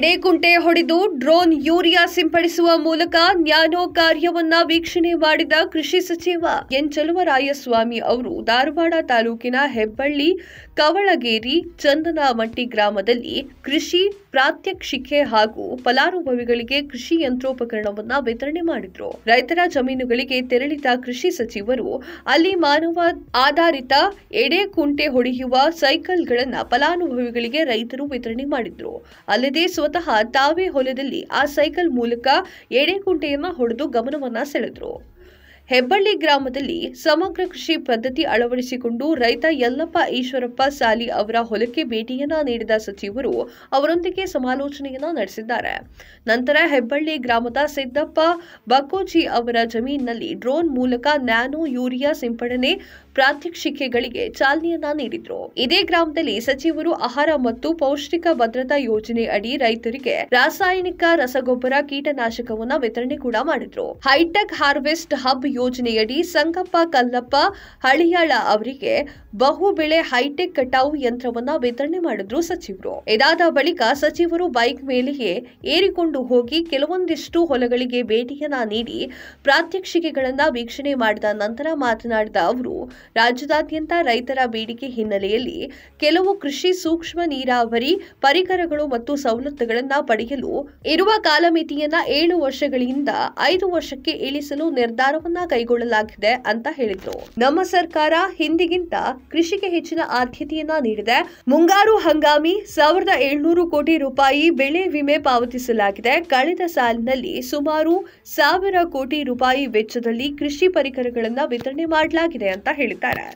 ಎಡೆಕುಂಟೆ ಹೊಡೆದು drone urea ಸಿಂಪಡಿಸುವ ಮೂಲಕ ನ್ಯಾನೋ ಕಾರ್ಯವನ್ನ ವೀಕ್ಷಣೆ ಮಾಡಿದ ಕೃಷಿ ಸಚಿವ ಎನ್ ಚಲುವರಾಯಸ್ವಾಮಿ ಅವರು ಧಾರವಾಡ ತಾಲೂಕಿನ ಹೆಬ್ಬಳ್ಳಿ ಕವಳಗೇರಿ ಚಂದನಮಟ್ಟಿ ಗ್ರಾಮದಲ್ಲಿ ಕೃಷಿ ಪ್ರಾತ್ಯಕ್ಷಿಕೆ ಹಾಗೂ ಫಲಾನುಭವಿಗಳಿಗೆ ಕೃಷಿ ಯಂತ್ರೋಪಕರಣವನ್ನ ವಿತರಣೆ ಮಾಡಿದ್ರು ರೈತರ ಜಮೀನುಗಳಿಗೆ ತೆರಳಿದ ಕೃಷಿ ಸಚಿವರು ಅಲ್ಲಿ ಮಾನವ ಆಧಾರಿತ ಎಡೆಕುಂಟೆ ಹೊಡೆಯುವ ಸೈಕಲ್ಗಳನ್ನ ಫಲಾನುಭವಿಗಳಿಗೆ ರೈತರು ವಿತರಣೆ ಮಾಡಿದ್ರು ಅಲ್ಲದೆ ಸ್ವ ಸ್ವತಃ ತಾವೇ ಹೊಲದಲ್ಲಿ ಆ ಸೈಕಲ್ ಮೂಲಕ ಎಡೆಕುಂಟೆಯನ್ನ ಹೊಡೆದು ಗಮನವನ್ನ ಸೆಳೆದ್ರು ಹೆಬ್ಬಳ್ಳಿ ಗ್ರಾಮದಲ್ಲಿ ಸಮಗ್ರ ಕೃಷಿ ಪದ್ಧತಿ ಅಳವಡಿಸಿಕೊಂಡು ರೈತ ಯಲ್ಲಪ್ಪ ಈಶ್ವರಪ್ಪ ಸಾಲಿ ಅವರ ಹೊಲಕ್ಕೆ ಭೇಟಿಯನ್ನ ನೀಡಿದ ಸಚಿವರು ಅವರೊಂದಿಗೆ ಸಮಾಲೋಚನೆಯನ್ನ ನಡೆಸಿದ್ದಾರೆ ನಂತರ ಹೆಬ್ಬಳ್ಳಿ ಗ್ರಾಮದ ಸಿದ್ದಪ್ಪ ಬಕೋಚಿ ಅವರ ಜಮೀನಿನಲ್ಲಿ ಡ್ರೋನ್ ಮೂಲಕ ನ್ಯಾನೋ ಯೂರಿಯಾ ಸಿಂಪಡಣೆ ಪ್ರಾತ್ಯಕ್ಷಿಕೆಗಳಿಗೆ ಚಾಲನೆಯನ್ನ ನೀಡಿದ್ರು ಇದೇ ಗ್ರಾಮದಲ್ಲಿ ಸಚಿವರು ಆಹಾರ ಮತ್ತು ಪೌಷ್ಟಿಕ ಭದ್ರತಾ ಯೋಜನೆ ಅಡಿ ರೈತರಿಗೆ ರಾಸಾಯನಿಕ ರಸಗೊಬ್ಬರ ಕೀಟನಾಶಕವನ್ನ ವಿತರಣೆ ಕೂಡ ಮಾಡಿದ್ರು ಹೈಟೆಕ್ ಹಾರ್ವೆಸ್ಟ್ ಹಬ್ ಯೋಜನೆಯಡಿ ಸಂಗಪ್ಪ ಕಲ್ಲಪ್ಪ ಹಳಿಯಾಳ ಅವರಿಗೆ ಬಹು ಬೆಳೆ ಹೈಟೆಕ್ ಕಟಾವು ಯಂತ್ರವನ್ನ ವಿತರಣೆ ಮಾಡಿದ್ರು ಸಚಿವರು ಇದಾದ ಬಳಿಕ ಸಚಿವರು ಬೈಕ್ ಮೇಲೆಯೇ ಏರಿಕೊಂಡು ಹೋಗಿ ಕೆಲವೊಂದಿಷ್ಟು ಹೊಲಗಳಿಗೆ ಭೇಟಿಯನ್ನ ನೀಡಿ ಪ್ರಾತ್ಯಕ್ಷಿಕೆಗಳನ್ನ ವೀಕ್ಷಣೆ ಮಾಡಿದ ನಂತರ ಮಾತನಾಡಿದ ಅವರು ರಾಜ್ಯದಾದ್ಯಂತ ರೈತರ ಬೇಡಿಕೆ ಹಿನ್ನೆಲೆಯಲ್ಲಿ ಕೆಲವು ಕೃಷಿ ಸೂಕ್ಷ್ಮ ನೀರಾವರಿ ಪರಿಕರಗಳು ಮತ್ತು ಸವಲತ್ತುಗಳನ್ನು ಪಡೆಯಲು ಇರುವ ಕಾಲಮಿತಿಯನ್ನ ಏಳು ವರ್ಷಗಳಿಂದ ಐದು ವರ್ಷಕ್ಕೆ ಇಳಿಸಲು ನಿರ್ಧಾರವನ್ನ ಕೈಗೊಳ್ಳಲಾಗಿದೆ ಅಂತ ಹೇಳಿದರು ನಮ್ಮ ಸರ್ಕಾರ ಹಿಂದಿಗಿಂತ ಕೃಷಿಗೆ ಹೆಚ್ಚಿನ ಆದ್ಯತೆಯನ್ನ ನೀಡಿದೆ ಮುಂಗಾರು ಹಂಗಾಮಿ ಸಾವಿರದ ಏಳ್ನೂರು ಕೋಟಿ ರೂಪಾಯಿ ಬೆಳೆ ವಿಮೆ ಪಾವತಿಸಲಾಗಿದೆ ಕಳೆದ ಸಾಲಿನಲ್ಲಿ ಸುಮಾರು ಸಾವಿರ ಕೋಟಿ ರೂಪಾಯಿ ವೆಚ್ಚದಲ್ಲಿ ಕೃಷಿ ಪರಿಕರಗಳನ್ನು ವಿತರಣೆ ಮಾಡಲಾಗಿದೆ ಅಂತ ಹೇಳಿದ್ದಾರೆ